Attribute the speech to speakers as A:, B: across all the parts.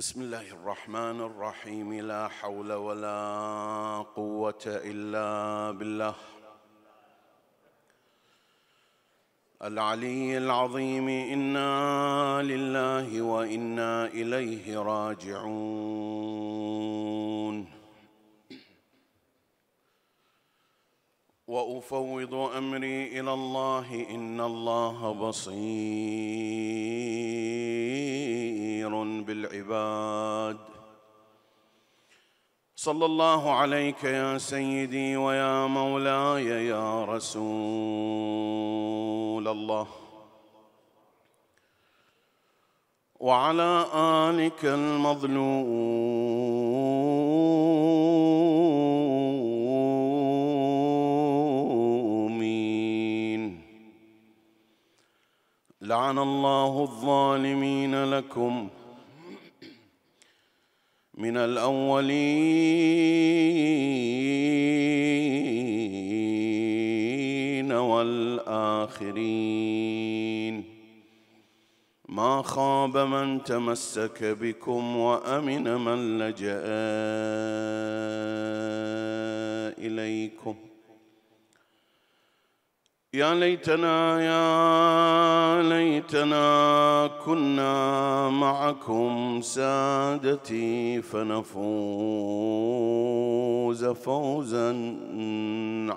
A: بسم الله الرحمن الرحيم لا حول ولا قوه الا بالله العلي العظيم انا لله وانا اليه راجعون وافوض امري الى الله ان الله بصير بالعباد صلى الله عليك يا سيدي ويا مولاي يا رسول الله وعلى آلك المظلومين لعن الله الظالمين لكم من الاولين والاخرين ما خاب من تمسك بكم وامن من لجا اليكم يا ليتنا يا ليتنا كنا معكم سادتي فنفوز فوزا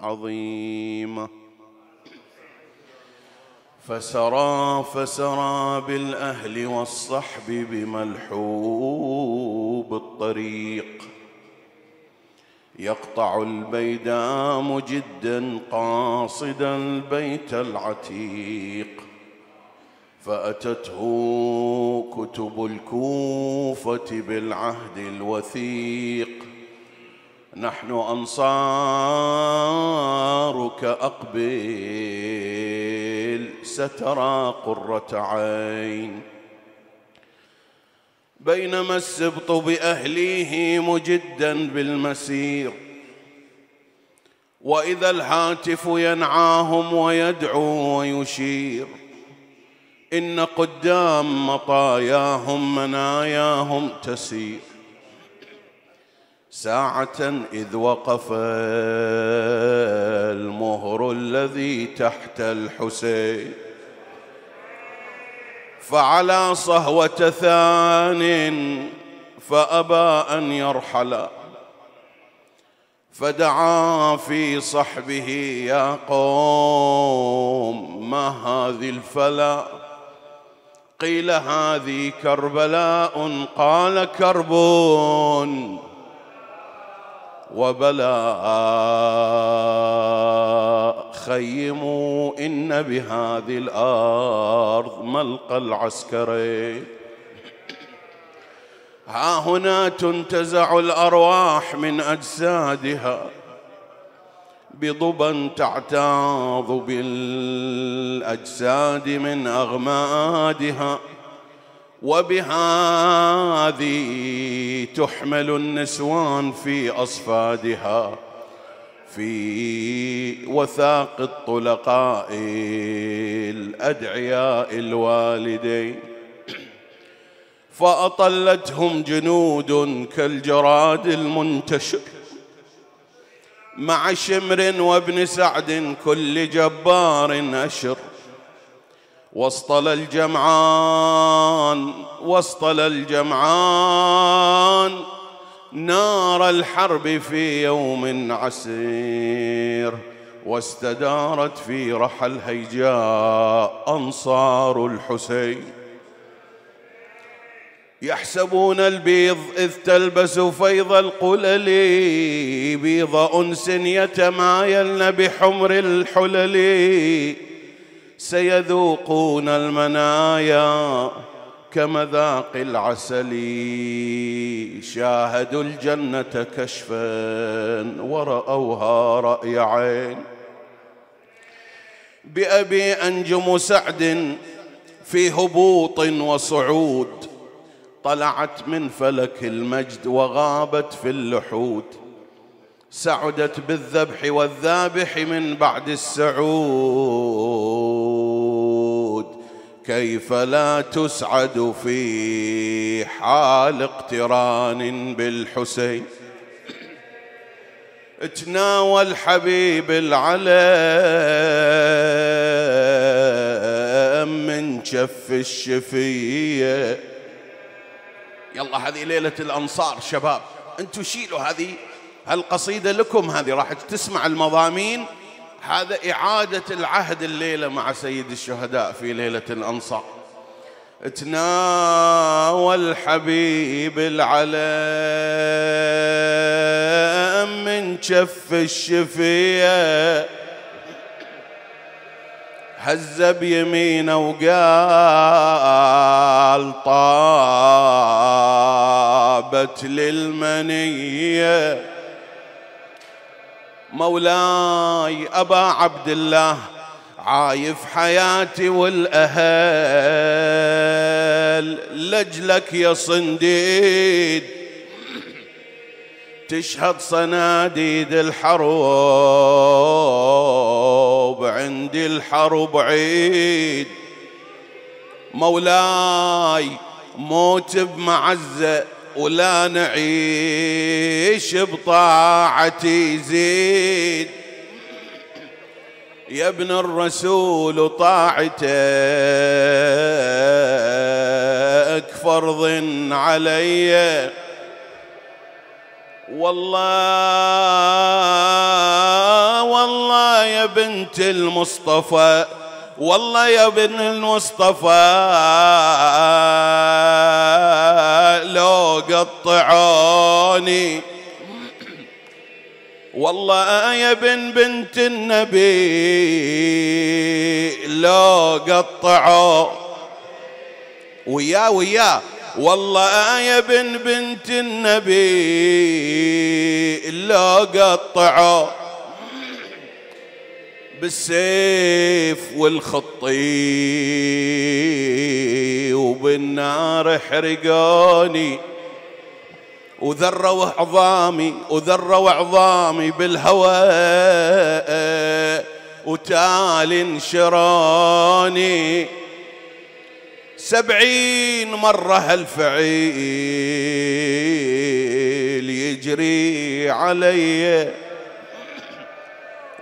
A: عظيما فسرى فسرى بالاهل والصحب بملحوب الطريق يقطع البيداء مجدا قاصدا البيت العتيق فاتته كتب الكوفه بالعهد الوثيق نحن انصارك اقبل سترى قره عين بينما السبط باهليه مجدا بالمسير واذا الهاتف ينعاهم ويدعو ويشير ان قدام مطاياهم مناياهم تسير ساعة إذ وقف المهر الذي تحت الحسين فعلى صهوة ثان فأبى أن يرحل فدعا في صحبه يا قوم ما هذه الفلا قيل هذه كربلاء قال كربون وبلاء خيموا إن بهذه الأرض ملقى العسكرين ها هنا تنتزع الأرواح من أجسادها بضبا تعتاض بالأجساد من أغمادها وبهذه تحمل النسوان في أصفادها في وثاق الطلقاء الأدعياء الوالدين فأطلتهم جنود كالجراد المنتشر مع شمر وابن سعد كل جبار أشر واصطلى الجمعان واصطلى الجمعان نار الحرب في يوم عسير واستدارت في رحى الهيجاء أنصار الحسين يحسبون البيض إذ تلبس فيض القلل بيض أنس يتمايلن بحمر الحلل سيذوقون المنايا كمذاق العسل شاهدوا الجنة كشفا ورأوها رأي عين بأبي أنجم سعد في هبوط وصعود طلعت من فلك المجد وغابت في اللحود سعدت بالذبح والذابح من بعد السعود كيف لا تسعد في حال اقتران بالحسين تناول حبيب العلم من شف الشفيه يلا هذه ليله الانصار شباب انتوا شيلوا هذه هالقصيدة لكم هذه راح تسمع المضامين هذا إعادة العهد الليلة مع سيد الشهداء في ليلة الأنصار تناول حبيب العلم من شف الشفية هز بيمينه وقال طابت للمنيه مولاي أبا عبد الله عايف حياتي والأهل لجلك يا صنديد تشهد صناديد الحروب عندي الحرب عيد مولاي موت بمعزه ولا نعيش بطاعتي زيد يا ابن الرسول طاعتك فرض علي والله والله يا بنت المصطفى والله يا ابن المصطفى لو قطعوني والله يا ابن بنت النبي لو قطعوا ويا ويا والله يا ابن بنت النبي لو قطعوا بالسيف والخطي وبالنار حرقاني وذروا عظامي وذروا عظامي بالهواء وتالي انشراني سبعين مرة هالفعيل يجري عليّ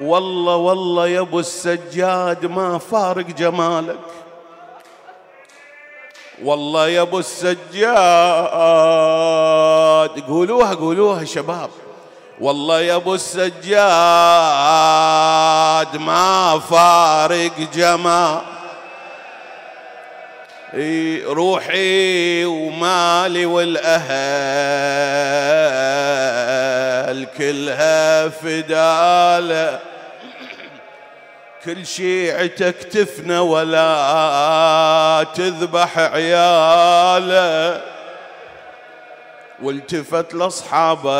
A: والله والله يا ابو السجاد ما فارق جمالك والله يا ابو السجاد قولوها قولوها شباب والله يا ابو السجاد ما فارق جمالك روحي ومالي والأهل كلها فدالة كل شيعتك تفنى ولا تذبح عياله والتفت لاصحابه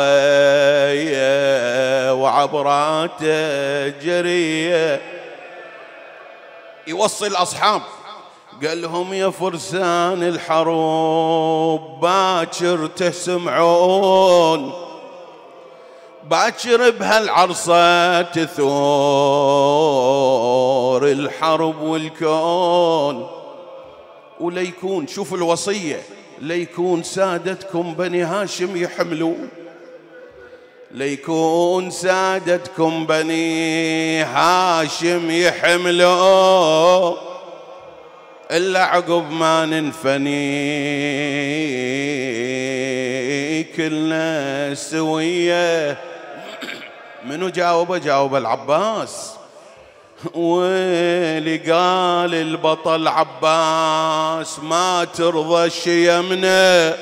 A: وعبراته جريه يوصي الاصحاب قال لهم يا فرسان الحروب باكر تسمعون باكر بهالعرصة تثور الحرب والكون وليكون شوف الوصية ليكون سادتكم بني هاشم يحملون ليكون سادتكم بني هاشم يحملون إلا عقب ما ننفني كلنا سوية منو جاوبه جاوب العباس ويلي قال البطل عباس ما ترضى الشيمنة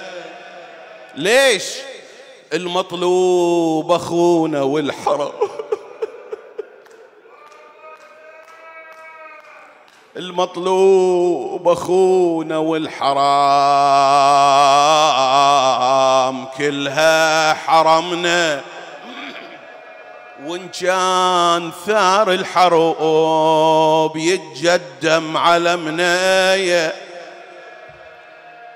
A: ليش المطلوب أخونا والحرم المطلوب أخونا والحرام كلها حرمنا وإن كان ثار الحروب يتجدم على منايا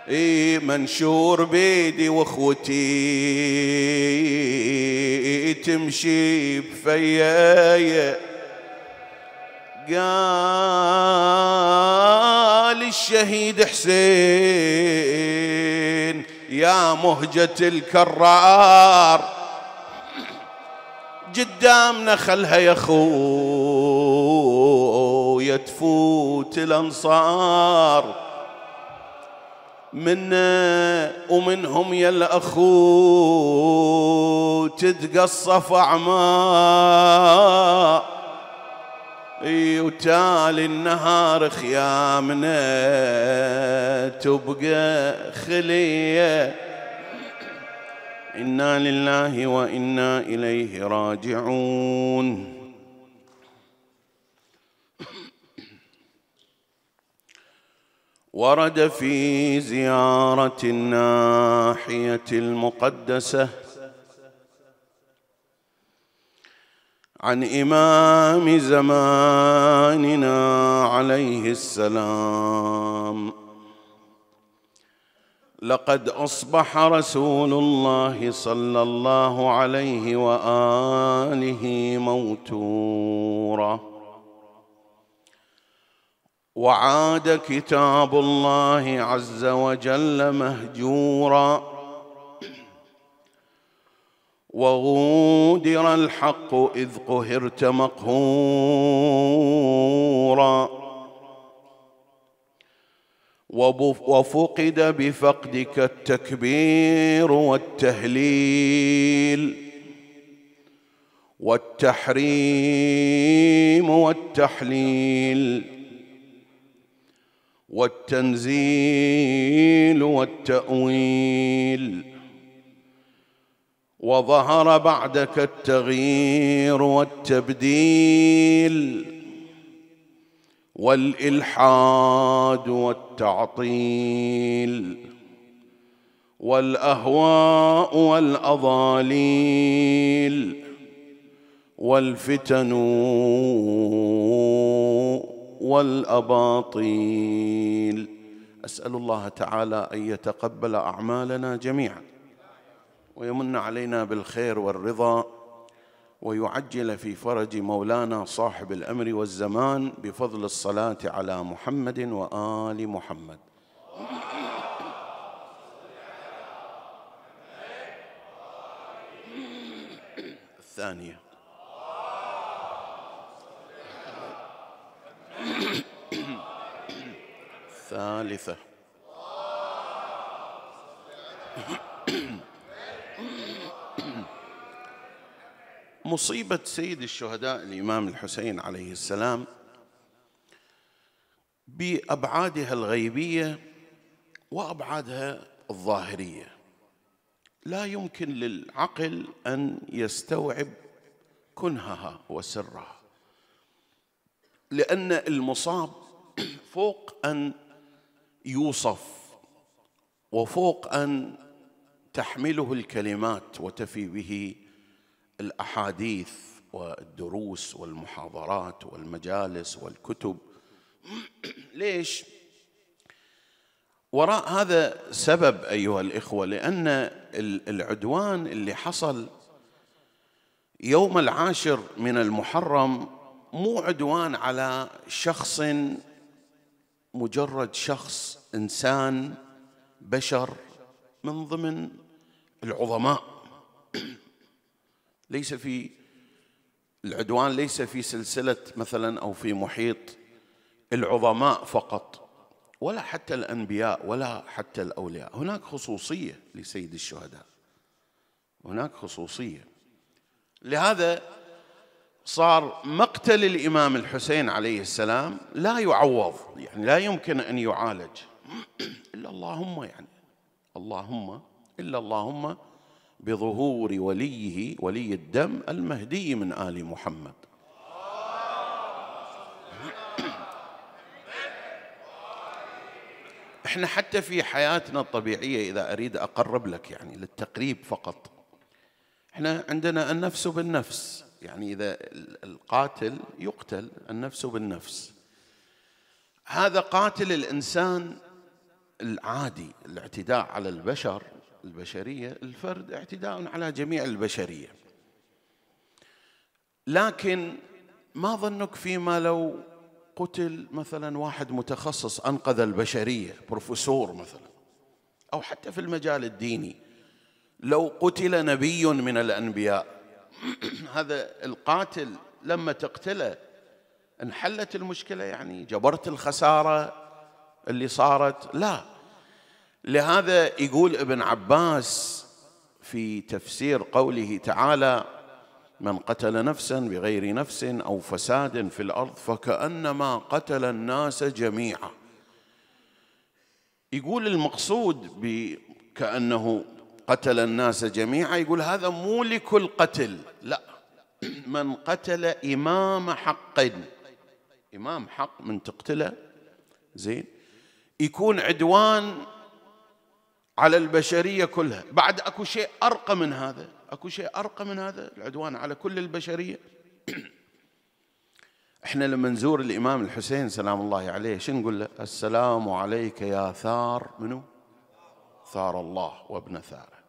A: اي منشور بيدي واخوتي تمشي بفيايا قال الشهيد حسين يا مهجة الكرار قدامنا خلها يا خويا تفوت الأنصار منا ومنهم يا الأخو تتقصف اعمار وتالي النهار خيامنا تبقى خليه انا لله وانا اليه راجعون ورد في زياره الناحيه المقدسه عن إمام زماننا عليه السلام لقد أصبح رسول الله صلى الله عليه وآله موتوراً وعاد كتاب الله عز وجل مهجورا وغودر الحق إذ قهرت مقهورا وفقد بفقدك التكبير والتهليل والتحريم والتحليل والتنزيل والتأويل وظهر بعدك التغيير والتبديل والالحاد والتعطيل والاهواء والاضاليل والفتن والاباطيل اسال الله تعالى ان يتقبل اعمالنا جميعا ويمن علينا بالخير والرضا ويعجل في فرج مولانا صاحب الامر والزمان بفضل الصلاه على محمد وال محمد الثانيه الثالثه مصيبة سيد الشهداء الإمام الحسين عليه السلام بأبعادها الغيبية وأبعادها الظاهرية لا يمكن للعقل أن يستوعب كنهها وسرها لأن المصاب فوق أن يوصف وفوق أن تحمله الكلمات وتفي به الاحاديث والدروس والمحاضرات والمجالس والكتب ليش وراء هذا سبب ايها الاخوه لان العدوان اللي حصل يوم العاشر من المحرم مو عدوان على شخص مجرد شخص انسان بشر من ضمن العظماء ليس في العدوان ليس في سلسلة مثلا أو في محيط العظماء فقط ولا حتى الأنبياء ولا حتى الأولياء هناك خصوصية لسيد الشهداء هناك خصوصية لهذا صار مقتل الإمام الحسين عليه السلام لا يعوض يعني لا يمكن أن يعالج إلا اللهم يعني اللهم إلا اللهم بظهور وليه ولي الدم المهدي من آل محمد احنا حتى في حياتنا الطبيعية إذا أريد أقرب لك يعني للتقريب فقط احنا عندنا النفس بالنفس يعني إذا القاتل يقتل النفس بالنفس هذا قاتل الإنسان العادي الاعتداء على البشر البشريه الفرد اعتداء على جميع البشريه لكن ما ظنك فيما لو قتل مثلا واحد متخصص انقذ البشريه بروفيسور مثلا او حتى في المجال الديني لو قتل نبي من الانبياء هذا القاتل لما تقتله انحلت المشكله يعني جبرت الخساره اللي صارت لا لهذا يقول ابن عباس في تفسير قوله تعالى من قتل نفسا بغير نفس او فساد في الارض فكانما قتل الناس جميعا يقول المقصود كانه قتل الناس جميعا يقول هذا مو لكل قتل لا من قتل امام حق امام حق من تقتله زين يكون عدوان على البشرية كلها بعد أكو شيء أرقى من هذا أكو شيء أرقى من هذا العدوان على كل البشرية احنا لما نزور الإمام الحسين سلام الله عليه شو نقول له السلام عليك يا ثار منو ثار الله وابن ثاره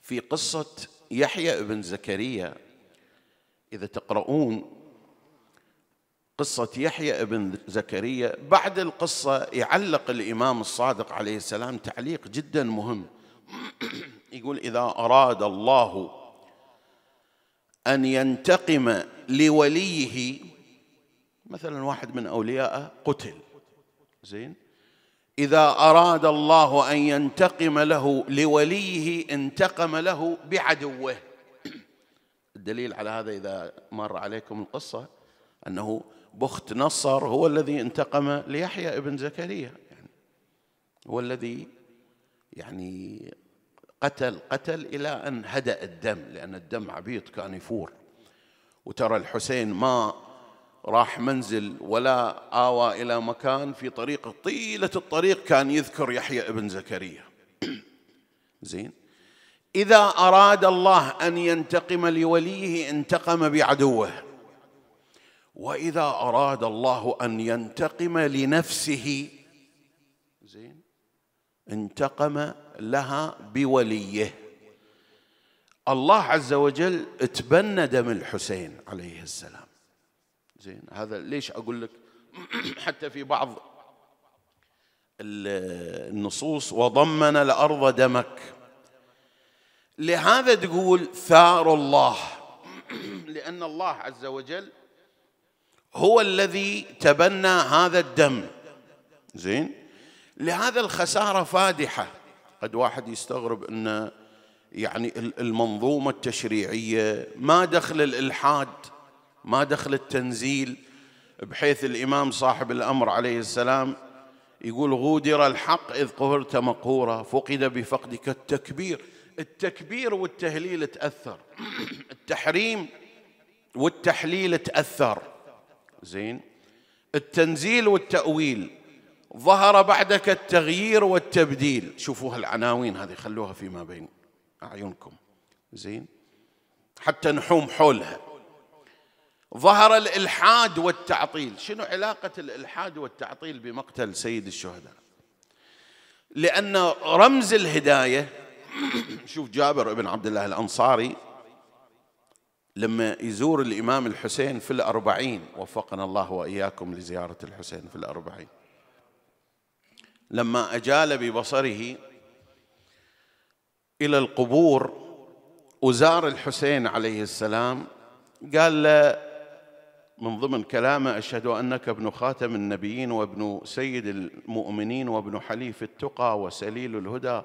A: في قصة يحيى ابن زكريا إذا تقرؤون قصة يحيى ابن زكريا بعد القصة يعلق الإمام الصادق عليه السلام تعليق جدا مهم يقول إذا أراد الله أن ينتقم لوليه مثلا واحد من أوليائه قتل زين إذا أراد الله أن ينتقم له لوليه انتقم له بعدوه الدليل على هذا إذا مر عليكم القصة أنه بخت نصر هو الذي انتقم ليحيى ابن زكريا يعني هو الذي يعني قتل قتل إلى أن هدأ الدم لأن الدم عبيط كان يفور وترى الحسين ما راح منزل ولا آوى إلى مكان في طريق طيلة الطريق كان يذكر يحيى ابن زكريا زين إذا أراد الله أن ينتقم لوليه انتقم بعدوه واذا اراد الله ان ينتقم لنفسه زين انتقم لها بوليه الله عز وجل تبنى دم الحسين عليه السلام زين هذا ليش اقول لك حتى في بعض النصوص وضمن الارض دمك لهذا تقول ثار الله لان الله عز وجل هو الذي تبنى هذا الدم زين لهذا الخسارة فادحة قد واحد يستغرب أن يعني المنظومة التشريعية ما دخل الإلحاد ما دخل التنزيل بحيث الإمام صاحب الأمر عليه السلام يقول غودر الحق إذ قهرت مقهورا فقد بفقدك التكبير التكبير والتهليل تأثر التحريم والتحليل تأثر زين التنزيل والتأويل ظهر بعدك التغيير والتبديل شوفوا هالعناوين هذه خلوها فيما بين أعينكم زين حتى نحوم حولها ظهر الإلحاد والتعطيل شنو علاقة الإلحاد والتعطيل بمقتل سيد الشهداء لأن رمز الهداية شوف جابر بن عبد الله الأنصاري لما يزور الإمام الحسين في الأربعين وفقنا الله وإياكم لزيارة الحسين في الأربعين لما أجال ببصره إلى القبور وزار الحسين عليه السلام قال له من ضمن كلامه أشهد أنك ابن خاتم النبيين وابن سيد المؤمنين وابن حليف التقى وسليل الهدى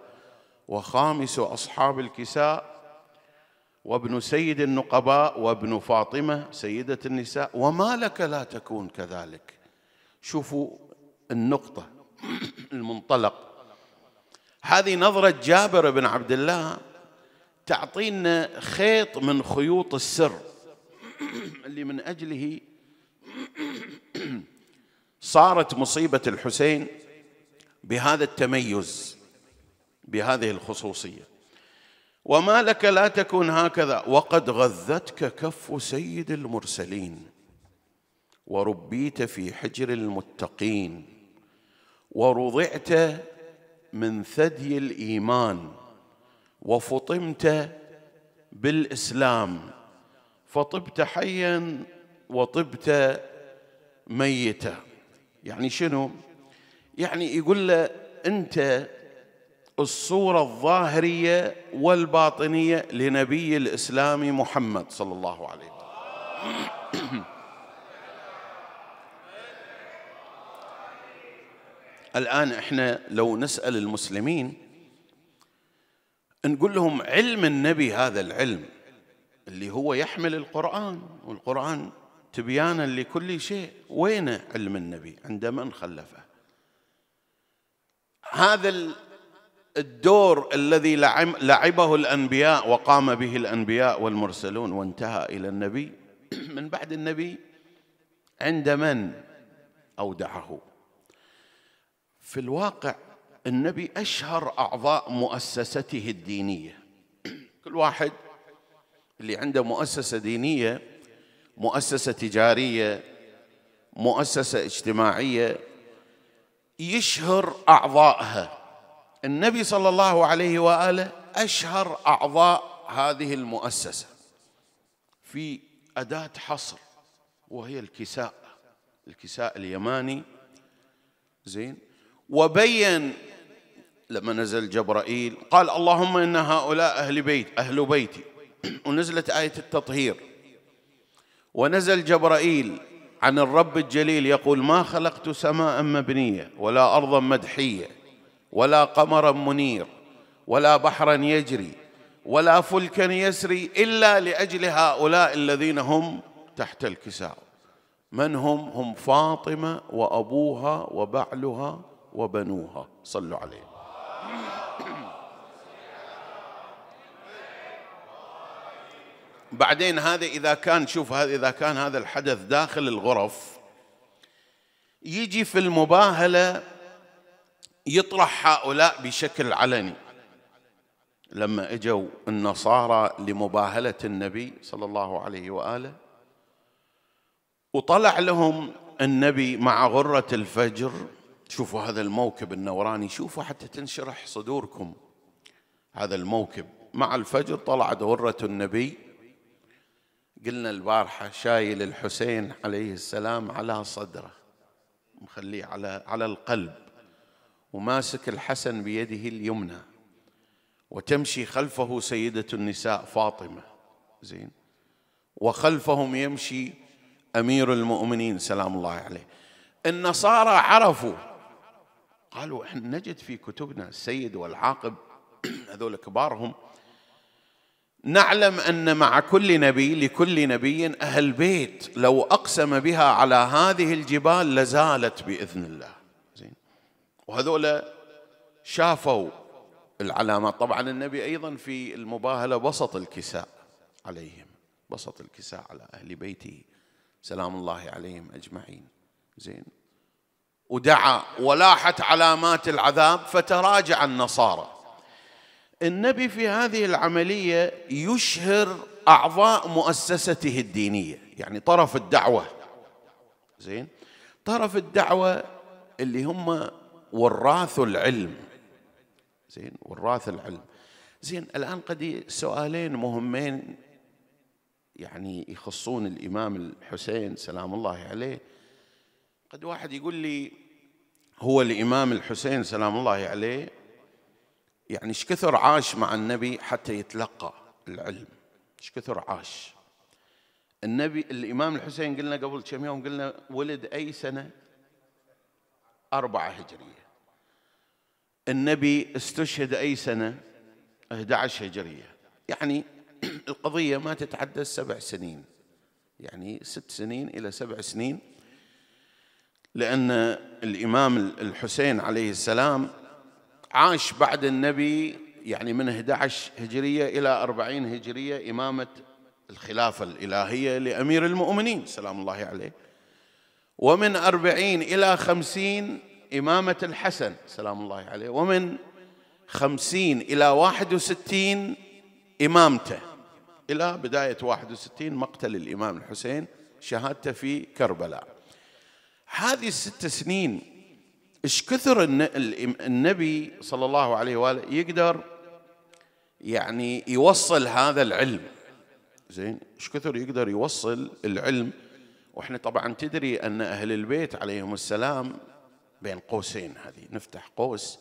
A: وخامس أصحاب الكساء وابن سيد النقباء وابن فاطمه سيده النساء وما لك لا تكون كذلك شوفوا النقطه المنطلق هذه نظره جابر بن عبد الله تعطينا خيط من خيوط السر اللي من اجله صارت مصيبه الحسين بهذا التميز بهذه الخصوصيه وما لك لا تكون هكذا وقد غذتك كف سيد المرسلين وربيت في حجر المتقين ورضعت من ثدي الايمان وفطمت بالاسلام فطبت حيا وطبت ميتا يعني شنو يعني يقول له انت الصورة الظاهرية والباطنية لنبي الإسلام محمد صلى الله عليه وسلم الآن إحنا لو نسأل المسلمين نقول لهم علم النبي هذا العلم اللي هو يحمل القرآن والقرآن تبيانا لكل شيء وين علم النبي عند من خلفه هذا الدور الذي لعبه الانبياء وقام به الانبياء والمرسلون وانتهى الى النبي من بعد النبي عند من اودعه في الواقع النبي اشهر اعضاء مؤسسته الدينيه كل واحد اللي عنده مؤسسه دينيه مؤسسه تجاريه مؤسسه اجتماعيه يشهر اعضائها النبي صلى الله عليه واله اشهر اعضاء هذه المؤسسه في اداه حصر وهي الكساء الكساء اليماني زين وبين لما نزل جبرائيل قال اللهم ان هؤلاء اهل بيت اهل بيتي ونزلت ايه التطهير ونزل جبرائيل عن الرب الجليل يقول ما خلقت سماء مبنيه ولا ارضا مدحيه ولا قمرا منير ولا بحرا يجري ولا فلكا يسري الا لاجل هؤلاء الذين هم تحت الكساء من هم هم فاطمه وابوها وبعلها وبنوها صلوا عليه بعدين هذا اذا كان شوف هذا اذا كان هذا الحدث داخل الغرف يجي في المباهله يطرح هؤلاء بشكل علني لما اجوا النصارى لمباهله النبي صلى الله عليه واله وطلع لهم النبي مع غره الفجر شوفوا هذا الموكب النوراني شوفوا حتى تنشرح صدوركم هذا الموكب مع الفجر طلعت غره النبي قلنا البارحه شايل الحسين عليه السلام على صدره مخليه على على القلب وماسك الحسن بيده اليمنى وتمشي خلفه سيدة النساء فاطمة زين وخلفهم يمشي أمير المؤمنين سلام الله عليه النصارى عرفوا قالوا احنا نجد في كتبنا السيد والعاقب هذول كبارهم نعلم ان مع كل نبي لكل نبي اهل بيت لو اقسم بها على هذه الجبال لزالت باذن الله وهذول شافوا العلامات طبعا النبي أيضا في المباهلة بسط الكساء عليهم بسط الكساء على أهل بيته سلام الله عليهم أجمعين زين ودعا ولاحت علامات العذاب فتراجع النصارى النبي في هذه العملية يشهر أعضاء مؤسسته الدينية يعني طرف الدعوة زين طرف الدعوة اللي هم وراث العلم زين وراث العلم زين الآن قد سؤالين مهمين يعني يخصون الإمام الحسين سلام الله عليه قد واحد يقول لي هو الإمام الحسين سلام الله عليه يعني ايش كثر عاش مع النبي حتى يتلقى العلم ايش كثر عاش النبي الإمام الحسين قلنا قبل كم يوم قلنا ولد أي سنة أربعة هجرية النبي استشهد أي سنة 11 هجرية يعني القضية ما تتعدى السبع سنين يعني ست سنين إلى سبع سنين لأن الإمام الحسين عليه السلام عاش بعد النبي يعني من 11 هجرية إلى 40 هجرية إمامة الخلافة الإلهية لأمير المؤمنين سلام الله عليه ومن أربعين إلى خمسين إمامة الحسن سلام الله عليه ومن خمسين إلى واحد وستين إمامته إلى بداية واحد وستين مقتل الإمام الحسين شهادته في كربلاء هذه الست سنين ايش كثر النبي صلى الله عليه واله يقدر يعني يوصل هذا العلم زين ايش كثر يقدر يوصل العلم واحنا طبعا تدري ان اهل البيت عليهم السلام بين قوسين هذه نفتح قوس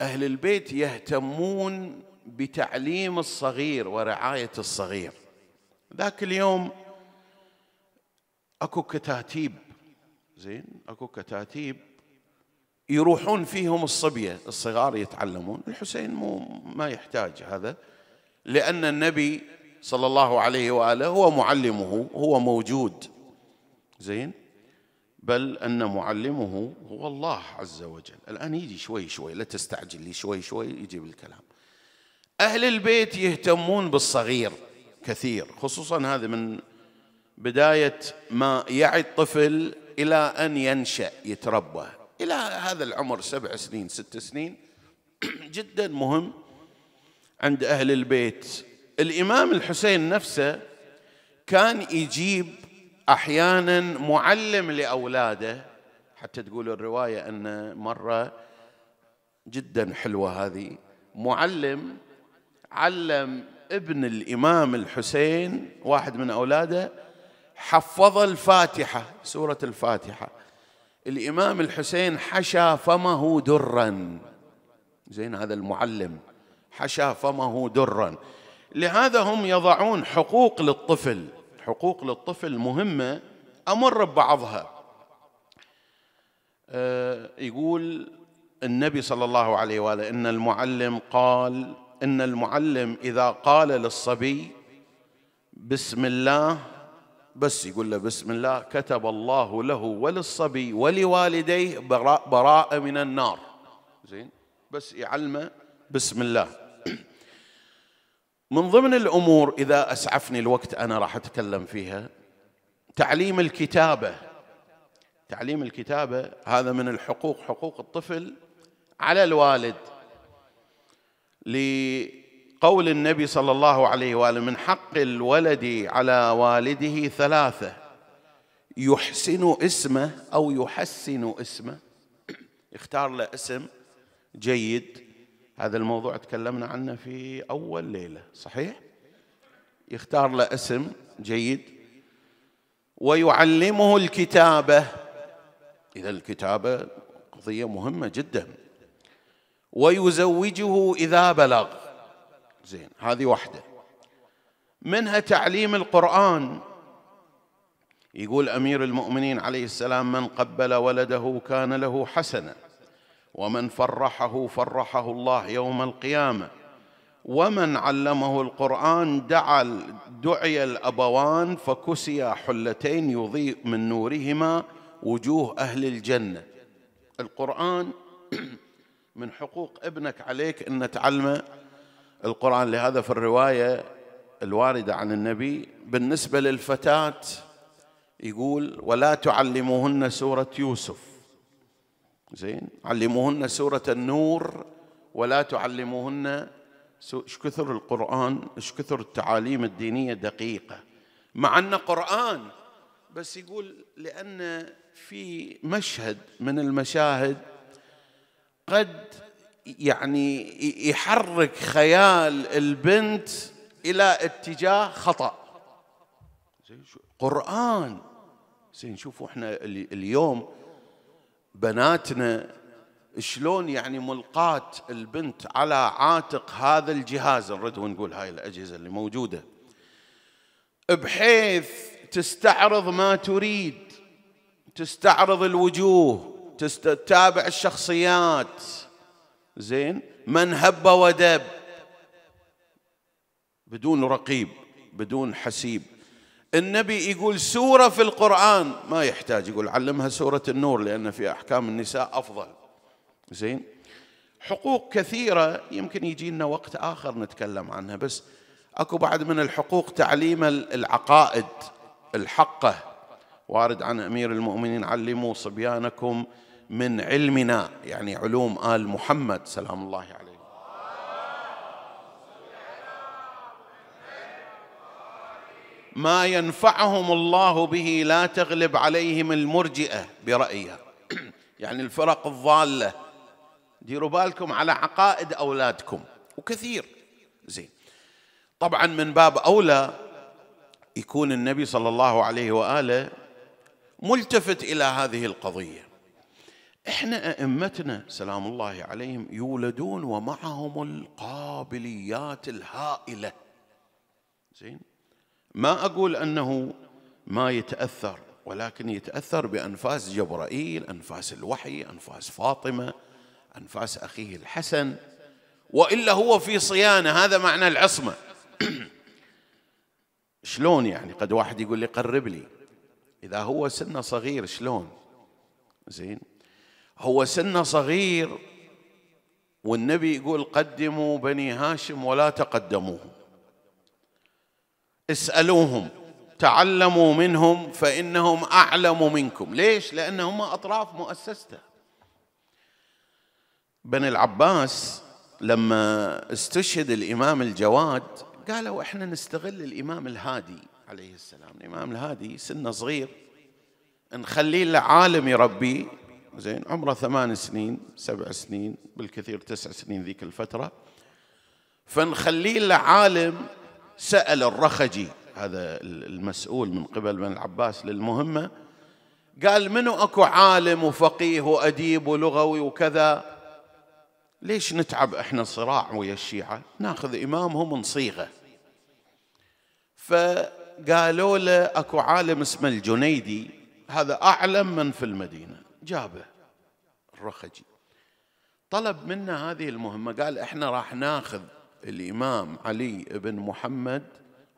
A: اهل البيت يهتمون بتعليم الصغير ورعايه الصغير ذاك اليوم اكو كتاتيب زين اكو كتاتيب يروحون فيهم الصبيه الصغار يتعلمون الحسين مو ما يحتاج هذا لان النبي صلى الله عليه واله هو معلمه هو موجود زين بل أن معلمه هو الله عز وجل الآن يجي شوي شوي لا تستعجل لي شوي شوي يجيب الكلام أهل البيت يهتمون بالصغير كثير خصوصا هذا من بداية ما يعي الطفل إلى أن ينشأ يتربى إلى هذا العمر سبع سنين ست سنين جدا مهم عند أهل البيت الإمام الحسين نفسه كان يجيب احيانا معلم لاولاده حتى تقول الروايه ان مره جدا حلوه هذه معلم علم ابن الامام الحسين واحد من اولاده حفظ الفاتحه سوره الفاتحه الامام الحسين حشى فمه درا زين هذا المعلم حشى فمه درا لهذا هم يضعون حقوق للطفل حقوق للطفل مهمة أمر ببعضها آه، يقول النبي صلى الله عليه وآله إن المعلم قال إن المعلم إذا قال للصبي بسم الله بس يقول له بسم الله كتب الله له وللصبي ولوالديه براءة براء من النار زين بس يعلمه بسم الله من ضمن الامور اذا اسعفني الوقت انا راح اتكلم فيها تعليم الكتابه تعليم الكتابه هذا من الحقوق حقوق الطفل على الوالد لقول النبي صلى الله عليه واله من حق الولد على والده ثلاثه يحسن اسمه او يحسن اسمه يختار له اسم جيد هذا الموضوع تكلمنا عنه في أول ليلة صحيح؟ يختار له اسم جيد ويعلمه الكتابة إذا الكتابة قضية مهمة جدا ويزوجه إذا بلغ زين هذه واحدة منها تعليم القرآن يقول أمير المؤمنين عليه السلام من قبل ولده كان له حسنًا ومن فرحه فرحه الله يوم القيامه ومن علمه القران دعا دعي الابوان فكسيا حلتين يضيء من نورهما وجوه اهل الجنه القران من حقوق ابنك عليك ان تعلمه القران لهذا في الروايه الوارده عن النبي بالنسبه للفتاه يقول ولا تعلموهن سوره يوسف زين علموهن سورة النور ولا تعلموهن ايش كثر القرآن ايش كثر التعاليم الدينية دقيقة مع أن قرآن بس يقول لأن في مشهد من المشاهد قد يعني يحرك خيال البنت إلى اتجاه خطأ قرآن زين شوفوا احنا اليوم بناتنا شلون يعني ملقاة البنت على عاتق هذا الجهاز نرد ونقول هاي الأجهزة اللي موجودة بحيث تستعرض ما تريد تستعرض الوجوه تتابع الشخصيات زين من هب ودب بدون رقيب بدون حسيب النبي يقول سورة في القرآن ما يحتاج يقول علمها سورة النور لأن في أحكام النساء أفضل زين حقوق كثيرة يمكن يجي لنا وقت آخر نتكلم عنها بس أكو بعد من الحقوق تعليم العقائد الحقة وارد عن أمير المؤمنين علموا صبيانكم من علمنا يعني علوم آل محمد سلام الله عليه ما ينفعهم الله به لا تغلب عليهم المرجئه برايها يعني الفرق الضاله ديروا بالكم على عقائد اولادكم وكثير زين طبعا من باب اولى يكون النبي صلى الله عليه واله ملتفت الى هذه القضيه احنا ائمتنا سلام الله عليهم يولدون ومعهم القابليات الهائله زين ما أقول أنه ما يتأثر ولكن يتأثر بأنفاس جبرائيل أنفاس الوحي أنفاس فاطمة أنفاس أخيه الحسن وإلا هو في صيانة هذا معنى العصمة شلون يعني قد واحد يقول لي قرب لي إذا هو سنه صغير شلون زين هو سنه صغير والنبي يقول قدموا بني هاشم ولا تقدموهم اسألوهم تعلموا منهم فإنهم أعلم منكم ليش؟ لأنهم أطراف مؤسسته بني العباس لما استشهد الإمام الجواد قالوا إحنا نستغل الإمام الهادي عليه السلام الإمام الهادي سنه صغير نخليه عالم يربيه زين عمره ثمان سنين سبع سنين بالكثير تسع سنين ذيك الفترة فنخليه عالم سأل الرخجي هذا المسؤول من قبل بن العباس للمهمة قال منو أكو عالم وفقيه وأديب ولغوي وكذا ليش نتعب إحنا صراع ويا الشيعة ناخذ إمامهم نصيغه فقالوا له أكو عالم اسمه الجنيدي هذا أعلم من في المدينة جابه الرخجي طلب منا هذه المهمة قال إحنا راح ناخذ الإمام علي بن محمد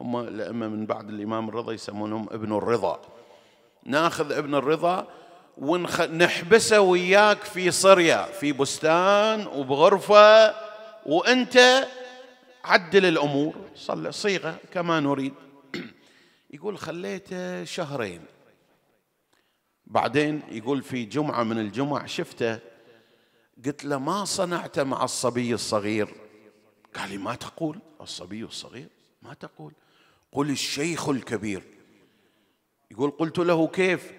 A: هم الأئمة من بعد الإمام الرضا يسمونهم ابن الرضا ناخذ ابن الرضا ونحبسه وياك في صريا في بستان وبغرفة وأنت عدل الأمور صلى صيغة كما نريد يقول خليته شهرين بعدين يقول في جمعة من الجمع شفته قلت له ما صنعت مع الصبي الصغير قال لي ما تقول الصبي الصغير ما تقول قل الشيخ الكبير يقول قلت له كيف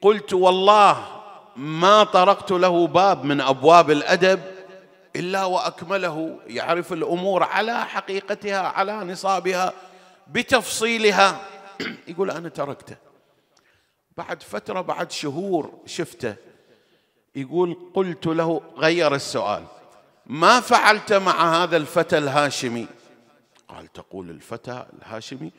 A: قلت والله ما طرقت له باب من ابواب الادب الا واكمله يعرف الامور على حقيقتها على نصابها بتفصيلها يقول انا تركته بعد فتره بعد شهور شفته يقول قلت له غير السؤال ما فعلت مع هذا الفتى الهاشمي قال تقول الفتى الهاشمي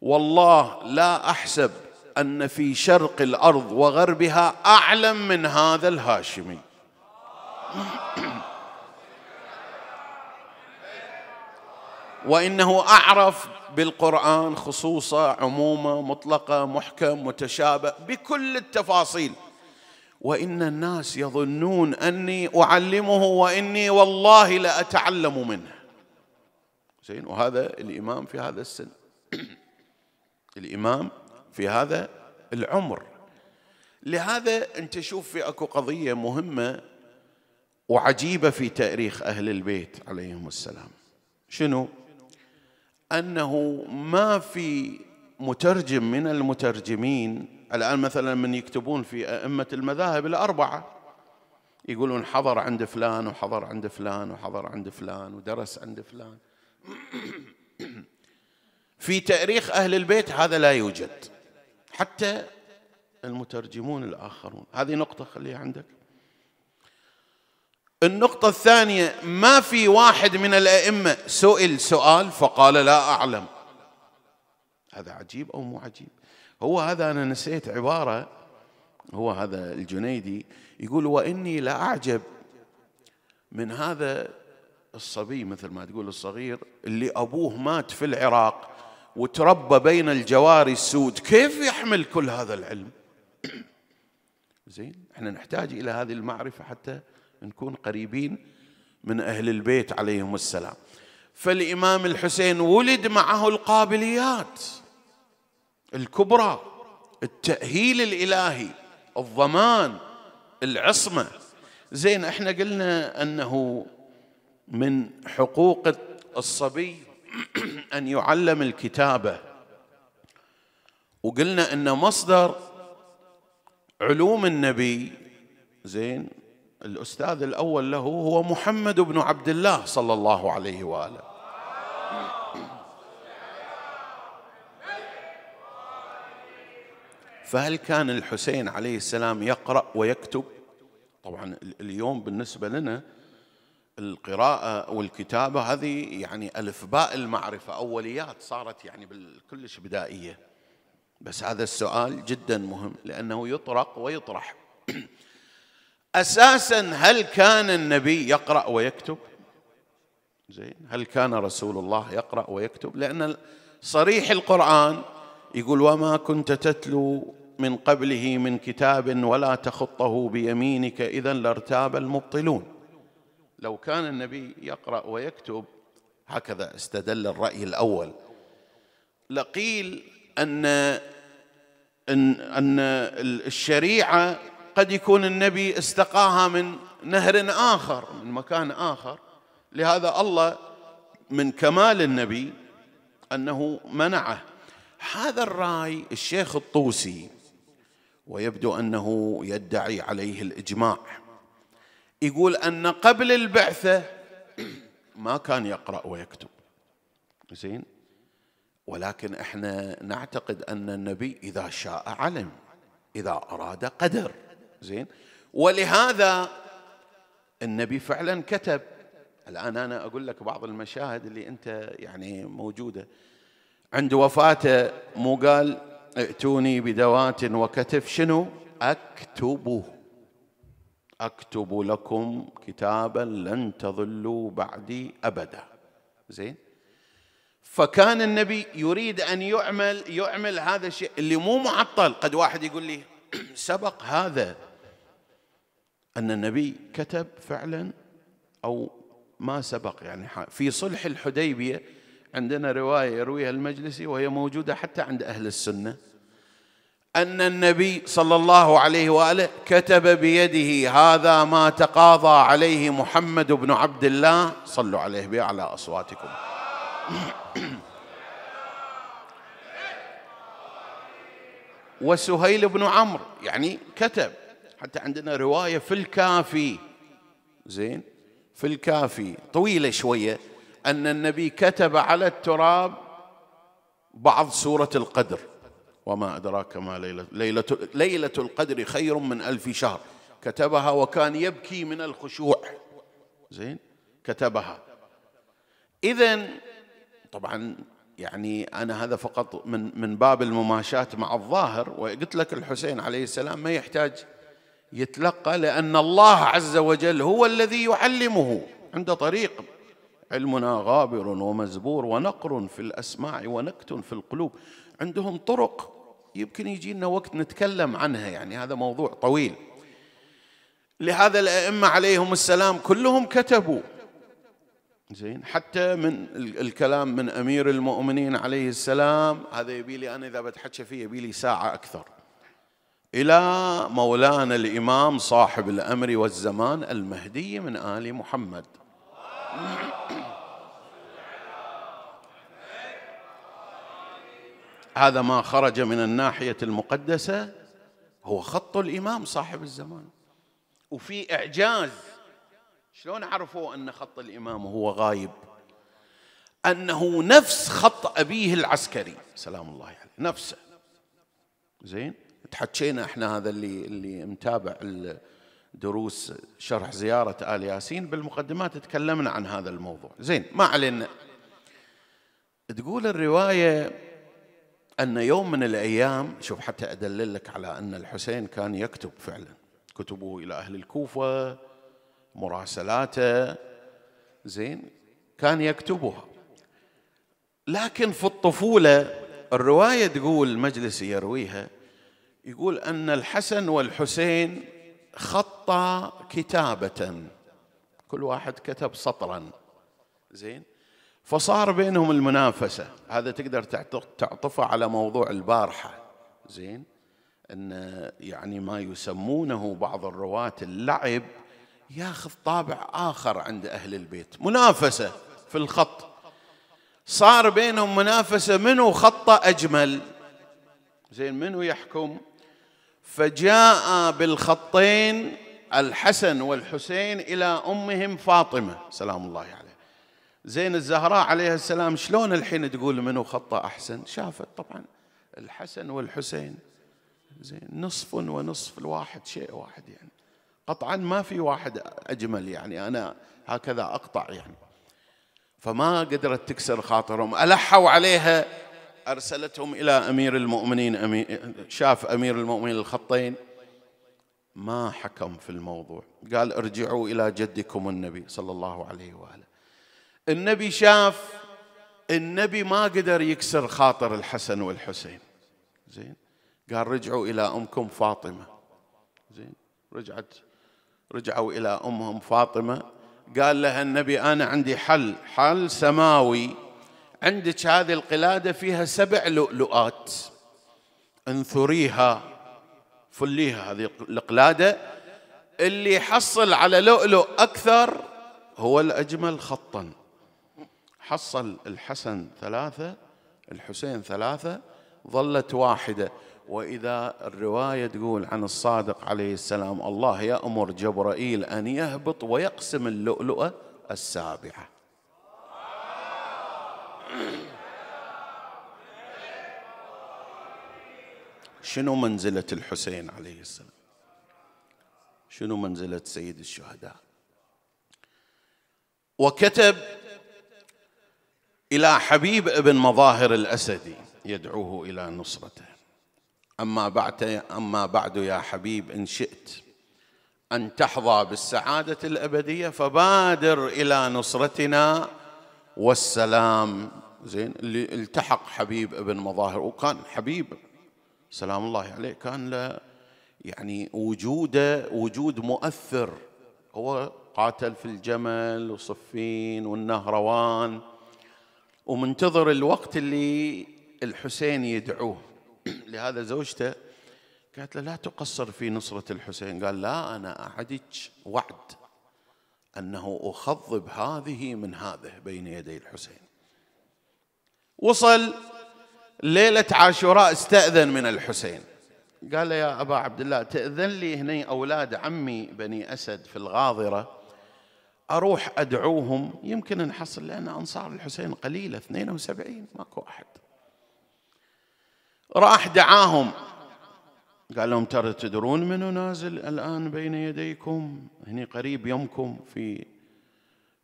A: والله لا احسب ان في شرق الارض وغربها اعلم من هذا الهاشمي وانه اعرف بالقران خصوصا عمومه مطلقه محكم متشابه بكل التفاصيل وان الناس يظنون اني اعلمه واني والله لاتعلم منه زين وهذا الامام في هذا السن الامام في هذا العمر لهذا انت شوف في اكو قضيه مهمه وعجيبه في تاريخ اهل البيت عليهم السلام شنو انه ما في مترجم من المترجمين الآن مثلا من يكتبون في أئمة المذاهب الأربعة يقولون حضر عند فلان وحضر عند فلان وحضر عند فلان ودرس عند فلان في تأريخ أهل البيت هذا لا يوجد حتى المترجمون الآخرون هذه نقطة خليها عندك النقطة الثانية ما في واحد من الأئمة سئل سؤال فقال لا أعلم هذا عجيب أو مو عجيب هو هذا أنا نسيت عبارة هو هذا الجنيدي يقول وإني لأعجب من هذا الصبي مثل ما تقول الصغير اللي أبوه مات في العراق وتربى بين الجواري السود كيف يحمل كل هذا العلم زين احنا نحتاج إلى هذه المعرفة حتى نكون قريبين من أهل البيت عليهم السلام فالإمام الحسين ولد معه القابليات الكبرى التأهيل الإلهي الضمان العصمة زين احنا قلنا أنه من حقوق الصبي أن يعلم الكتابة وقلنا أن مصدر علوم النبي زين الأستاذ الأول له هو محمد بن عبد الله صلى الله عليه وآله فهل كان الحسين عليه السلام يقرأ ويكتب طبعا اليوم بالنسبة لنا القراءة والكتابة هذه يعني ألف باء المعرفة أوليات صارت يعني كلش بدائية بس هذا السؤال جدا مهم لأنه يطرق ويطرح أساسا هل كان النبي يقرأ ويكتب زين هل كان رسول الله يقرأ ويكتب لأن صريح القرآن يقول وما كنت تتلو من قبله من كتاب ولا تخطه بيمينك اذا لارتاب المبطلون لو كان النبي يقرا ويكتب هكذا استدل الراي الاول لقيل ان ان, الشريعه قد يكون النبي استقاها من نهر اخر من مكان اخر لهذا الله من كمال النبي انه منعه هذا الراي الشيخ الطوسي ويبدو انه يدعي عليه الاجماع يقول ان قبل البعثه ما كان يقرا ويكتب زين ولكن احنا نعتقد ان النبي اذا شاء علم اذا اراد قدر زين ولهذا النبي فعلا كتب الان انا اقول لك بعض المشاهد اللي انت يعني موجوده عند وفاته مو قال ائتوني بدوات وكتف شنو أكتبه أكتب لكم كتابا لن تضلوا بعدي أبدا زين فكان النبي يريد أن يعمل يعمل هذا الشيء اللي مو معطل قد واحد يقول لي سبق هذا أن النبي كتب فعلا أو ما سبق يعني في صلح الحديبية عندنا روايه يرويها المجلسي وهي موجوده حتى عند اهل السنه ان النبي صلى الله عليه واله كتب بيده هذا ما تقاضى عليه محمد بن عبد الله صلوا عليه باعلى اصواتكم وسهيل بن عمرو يعني كتب حتى عندنا روايه في الكافي زين في الكافي طويله شويه أن النبي كتب على التراب بعض سورة القدر وما أدراك ما ليلة ليلة, ليلة القدر خير من ألف شهر كتبها وكان يبكي من الخشوع زين كتبها إذا طبعا يعني أنا هذا فقط من من باب المماشاة مع الظاهر وقلت لك الحسين عليه السلام ما يحتاج يتلقى لأن الله عز وجل هو الذي يعلمه عنده طريق علمنا غابر ومزبور ونقر في الأسماع ونكت في القلوب عندهم طرق يمكن يجي لنا وقت نتكلم عنها يعني هذا موضوع طويل لهذا الأئمة عليهم السلام كلهم كتبوا زين حتى من الكلام من أمير المؤمنين عليه السلام هذا يبي لي أنا إذا بتحكى فيه يبي لي ساعة أكثر إلى مولانا الإمام صاحب الأمر والزمان المهدي من آل محمد هذا ما خرج من الناحيه المقدسه هو خط الامام صاحب الزمان وفي اعجاز شلون عرفوا ان خط الامام هو غايب انه نفس خط ابيه العسكري سلام الله عليه نفسه زين تحكينا احنا هذا اللي اللي متابع دروس شرح زيارة آل ياسين بالمقدمات تكلمنا عن هذا الموضوع زين ما علينا تقول الرواية أن يوم من الأيام شوف حتى أدلل لك على أن الحسين كان يكتب فعلا كتبه إلى أهل الكوفة مراسلاته زين كان يكتبها لكن في الطفولة الرواية تقول المجلس يرويها يقول أن الحسن والحسين خطا كتابة كل واحد كتب سطرا زين فصار بينهم المنافسة هذا تقدر تعطفه على موضوع البارحة زين أن يعني ما يسمونه بعض الرواة اللعب ياخذ طابع آخر عند أهل البيت منافسة في الخط صار بينهم منافسة منو خطه أجمل زين منو يحكم فجاء بالخطين الحسن والحسين إلى أمهم فاطمة سلام الله عليه زين الزهراء عليها السلام شلون الحين تقول منو خطه احسن شافت طبعا الحسن والحسين زين نصف ونصف الواحد شيء واحد يعني قطعا ما في واحد اجمل يعني انا هكذا اقطع يعني فما قدرت تكسر خاطرهم الحوا عليها ارسلتهم الى امير المؤمنين أمير شاف امير المؤمنين الخطين ما حكم في الموضوع قال ارجعوا الى جدكم النبي صلى الله عليه واله النبي شاف النبي ما قدر يكسر خاطر الحسن والحسين زين قال رجعوا إلى أمكم فاطمة زين رجعت رجعوا إلى أمهم فاطمة قال لها النبي أنا عندي حل حل سماوي عندك هذه القلادة فيها سبع لؤلؤات انثريها فليها هذه القلادة اللي يحصل على لؤلؤ أكثر هو الأجمل خطاً حصل الحسن ثلاثة الحسين ثلاثة ظلت واحدة وإذا الرواية تقول عن الصادق عليه السلام الله يأمر جبرائيل أن يهبط ويقسم اللؤلؤة السابعة شنو منزلة الحسين عليه السلام شنو منزلة سيد الشهداء وكتب إلى حبيب ابن مظاهر الأسدي يدعوه إلى نصرته أما بعد أما بعد يا حبيب إن شئت أن تحظى بالسعادة الأبدية فبادر إلى نصرتنا والسلام زين اللي التحق حبيب ابن مظاهر وكان حبيب سلام الله عليه كان له يعني وجوده وجود مؤثر هو قاتل في الجمل وصفين والنهروان ومنتظر الوقت اللي الحسين يدعوه لهذا زوجته قالت له لا تقصر في نصرة الحسين قال لا أنا أعدك وعد أنه أخضب هذه من هذه بين يدي الحسين وصل ليلة عاشوراء استأذن من الحسين قال يا أبا عبد الله تأذن لي هنا أولاد عمي بني أسد في الغاضرة أروح أدعوهم يمكن نحصل لأن أنصار الحسين قليلة 72 ماكو أحد راح دعاهم قال لهم ترى تدرون منو نازل الآن بين يديكم هني قريب يومكم في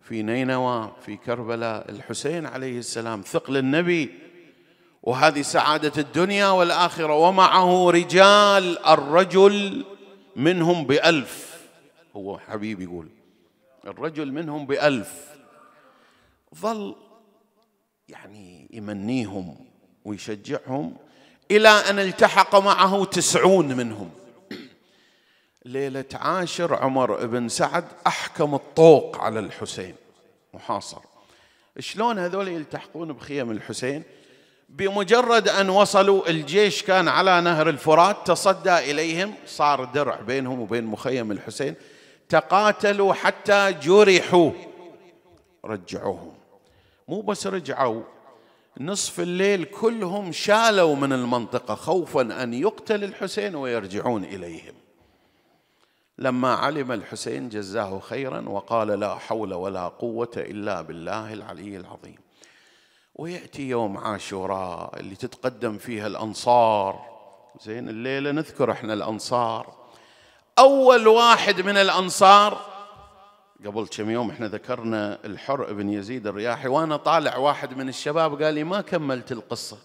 A: في نينوى في كربلاء الحسين عليه السلام ثقل النبي وهذه سعادة الدنيا والآخرة ومعه رجال الرجل منهم بألف هو حبيبي يقول الرجل منهم بألف ظل يعني يمنيهم ويشجعهم إلى أن التحق معه تسعون منهم ليلة عاشر عمر بن سعد أحكم الطوق على الحسين محاصر شلون هذول يلتحقون بخيم الحسين بمجرد أن وصلوا الجيش كان على نهر الفرات تصدى إليهم صار درع بينهم وبين مخيم الحسين تقاتلوا حتى جرحوا رجعوهم مو بس رجعوا نصف الليل كلهم شالوا من المنطقة خوفا أن يقتل الحسين ويرجعون إليهم لما علم الحسين جزاه خيرا وقال لا حول ولا قوة إلا بالله العلي العظيم ويأتي يوم عاشوراء اللي تتقدم فيها الأنصار زين الليلة نذكر احنا الأنصار أول واحد من الأنصار قبل كم يوم احنا ذكرنا الحر بن يزيد الرياحي وانا طالع واحد من الشباب قال لي ما كملت القصه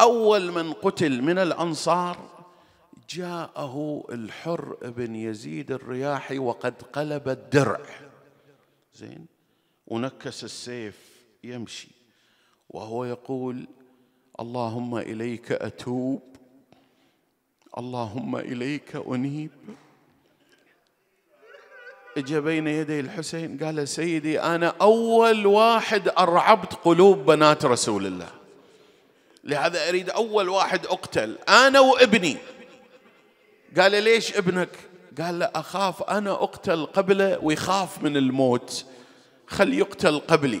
A: اول من قتل من الانصار جاءه الحر بن يزيد الرياحي وقد قلب الدرع زين ونكس السيف يمشي وهو يقول اللهم اليك اتوب اللهم إليك أنيب إجا بين يدي الحسين قال سيدي أنا أول واحد أرعبت قلوب بنات رسول الله لهذا أريد أول واحد أقتل أنا وابني قال ليش ابنك قال لا أخاف أنا أقتل قبله ويخاف من الموت خل يقتل قبلي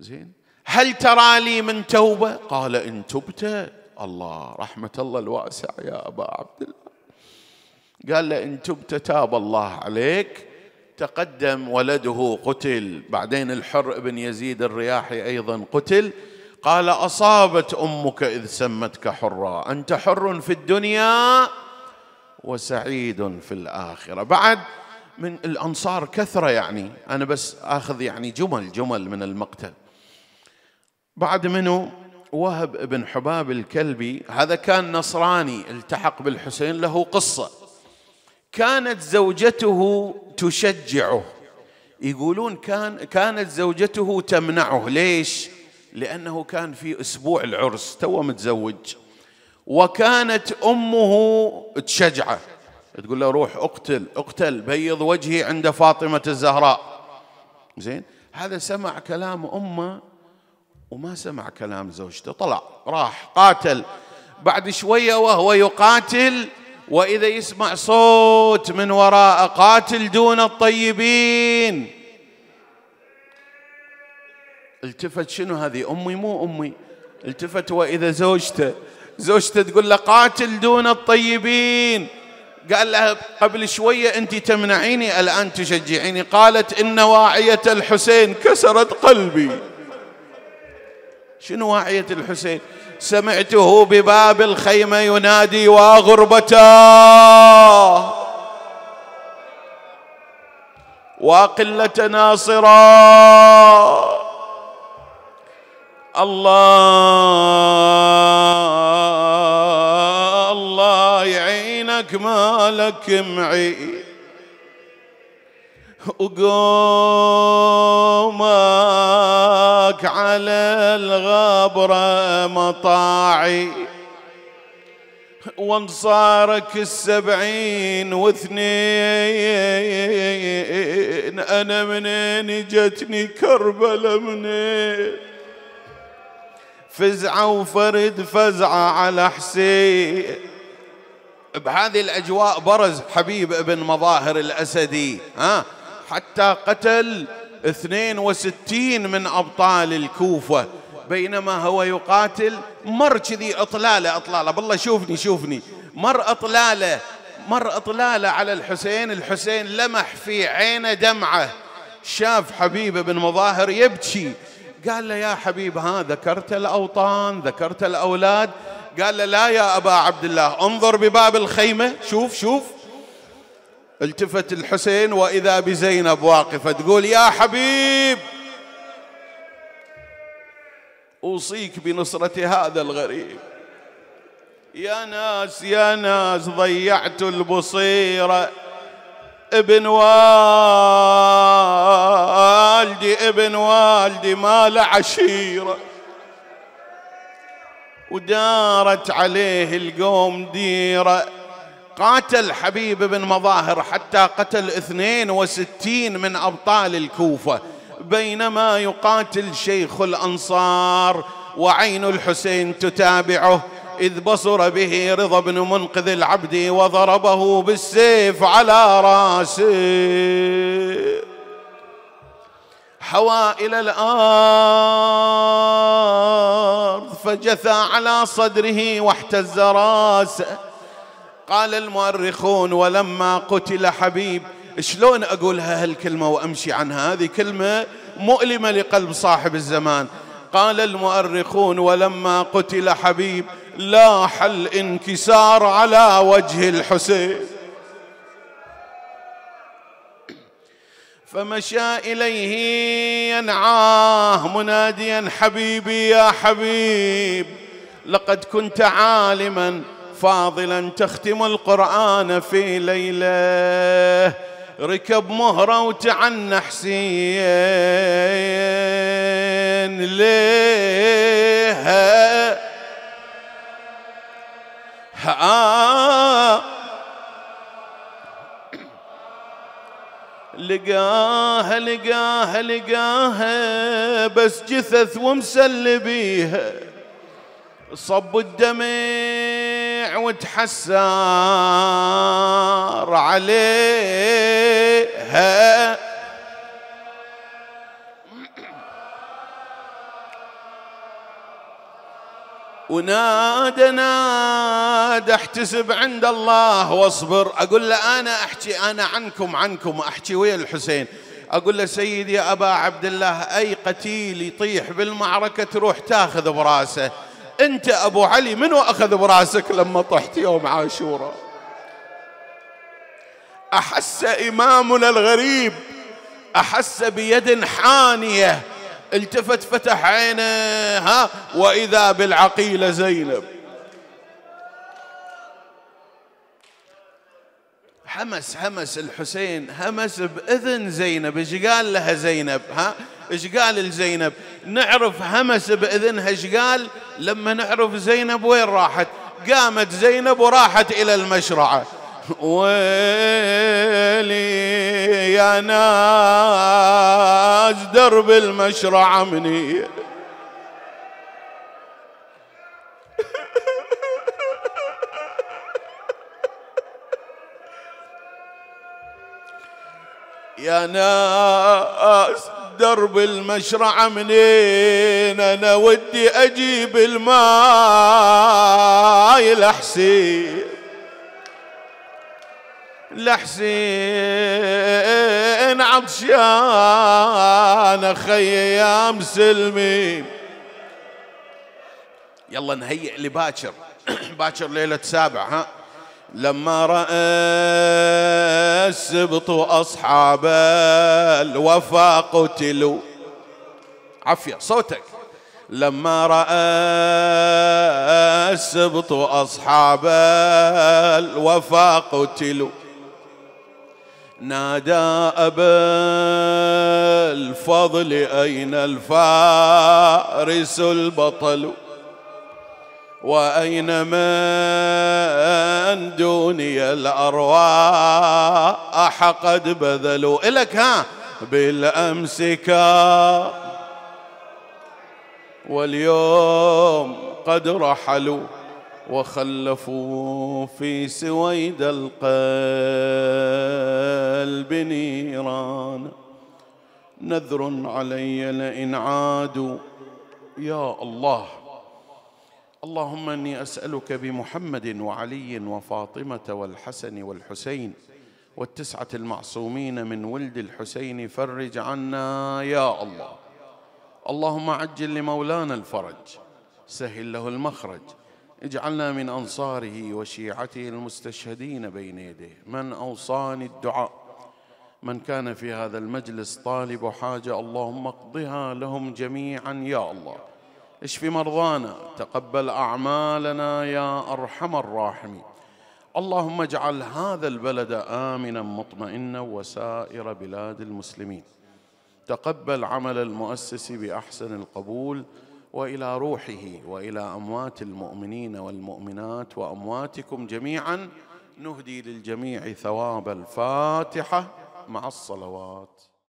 A: زين هل ترى لي من توبة قال إن تبت الله رحمة الله الواسعة يا أبا عبد الله قال له إن تبت تاب الله عليك تقدم ولده قتل بعدين الحر ابن يزيد الرياحي أيضا قتل قال أصابت أمك إذ سمتك حرا أنت حر في الدنيا وسعيد في الآخرة بعد من الأنصار كثرة يعني أنا بس آخذ يعني جمل جمل من المقتل بعد منه وهب بن حباب الكلبي هذا كان نصراني التحق بالحسين له قصه كانت زوجته تشجعه يقولون كان كانت زوجته تمنعه ليش لانه كان في اسبوع العرس تو متزوج وكانت امه تشجعه تقول له روح اقتل اقتل بيض وجهي عند فاطمه الزهراء زين هذا سمع كلام امه وما سمع كلام زوجته طلع راح قاتل بعد شوية وهو يقاتل وإذا يسمع صوت من وراء قاتل دون الطيبين التفت شنو هذه أمي مو أمي التفت وإذا زوجته زوجته تقول له قاتل دون الطيبين قال لها قبل شوية أنت تمنعيني الآن تشجعيني قالت إن واعية الحسين كسرت قلبي شنو واعية الحسين سمعته بباب الخيمة ينادي وغربتا وقلة ناصرا الله الله يعينك مالك معين وقومك على الغبرة مطاعي وانصارك السبعين واثنين أنا منين جتني كربلة منين فزعة وفرد فزعة على حسين بهذه الأجواء برز حبيب ابن مظاهر الأسدي ها حتى قتل اثنين وستين من أبطال الكوفة بينما هو يقاتل مر كذي اطلاله اطلاله بالله شوفني شوفني مر اطلاله مر اطلاله على الحسين الحسين لمح في عينه دمعه شاف حبيبه بن مظاهر يبكي قال له يا حبيب ها ذكرت الاوطان ذكرت الاولاد قال له لا يا ابا عبد الله انظر بباب الخيمه شوف شوف التفت الحسين واذا بزينب واقفه تقول يا حبيب اوصيك بنصره هذا الغريب يا ناس يا ناس ضيعت البصيره ابن والدي ابن والدي ما له عشيره ودارت عليه القوم ديره قاتل حبيب بن مظاهر حتى قتل اثنين وستين من أبطال الكوفة بينما يقاتل شيخ الأنصار وعين الحسين تتابعه إذ بصر به رضا بن منقذ العبد وضربه بالسيف على راسه حوى إلى الأرض فجثى على صدره واحتز راسه قال المؤرخون ولما قتل حبيب شلون أقولها هالكلمة وأمشي عنها هذه كلمة مؤلمة لقلب صاحب الزمان قال المؤرخون ولما قتل حبيب لاح الانكسار على وجه الحسين فمشى إليه ينعاه مناديا حبيبي يا حبيب لقد كنت عالما فاضلا تختم القرآن في ليلة ركب مهرة وتعنى حسين ليه ها لقاها لقاها لقاها بس جثث ومسلبيها صب الدمع وتحسر عليها ونادى نادى احتسب عند الله واصبر اقول له انا احكي انا عنكم عنكم احكي ويا الحسين اقول له سيدي يا ابا عبد الله اي قتيل يطيح بالمعركه تروح تاخذ براسه أنت أبو علي منو أخذ براسك لما طحت يوم عاشوراء أحس إمامنا الغريب أحس بيد حانية التفت فتح عينه ها وإذا بالعقيلة زينب همس همس الحسين همس بإذن زينب ايش قال لها زينب ها ايش قال لزينب نعرف همس باذنها ايش قال لما نعرف زينب وين راحت قامت زينب وراحت الى المشرعه ويلي يا ناس درب المشرعه مني يا ناس درب المشرعة منين أنا ودي أجيب الماي لحسين لحسين عطشان أخي يا مسلمين يلا نهيئ لباكر باكر ليلة سابع ها لما رأى السبط أصحاب الوفا قتلوا عفية صوتك لما رأى السبط أصحاب الوفا قتلوا نادى أبا الفضل أين الفارس البطل وأينما أن دوني الأرواح قد بذلوا إلك إيه ها بالأمس واليوم قد رحلوا وخلفوا في سويد القلب نيران نذر علي لئن عادوا يا الله اللهم اني اسالك بمحمد وعلي وفاطمه والحسن والحسين والتسعه المعصومين من ولد الحسين فرج عنا يا الله اللهم عجل لمولانا الفرج سهل له المخرج اجعلنا من انصاره وشيعته المستشهدين بين يديه من اوصاني الدعاء من كان في هذا المجلس طالب حاجه اللهم اقضها لهم جميعا يا الله اشف مرضانا تقبل أعمالنا يا أرحم الراحمين اللهم اجعل هذا البلد آمنا مطمئنا وسائر بلاد المسلمين تقبل عمل المؤسس بأحسن القبول والى روحه والى اموات المؤمنين والمؤمنات وامواتكم جميعا نهدي للجميع ثواب الفاتحه مع الصلوات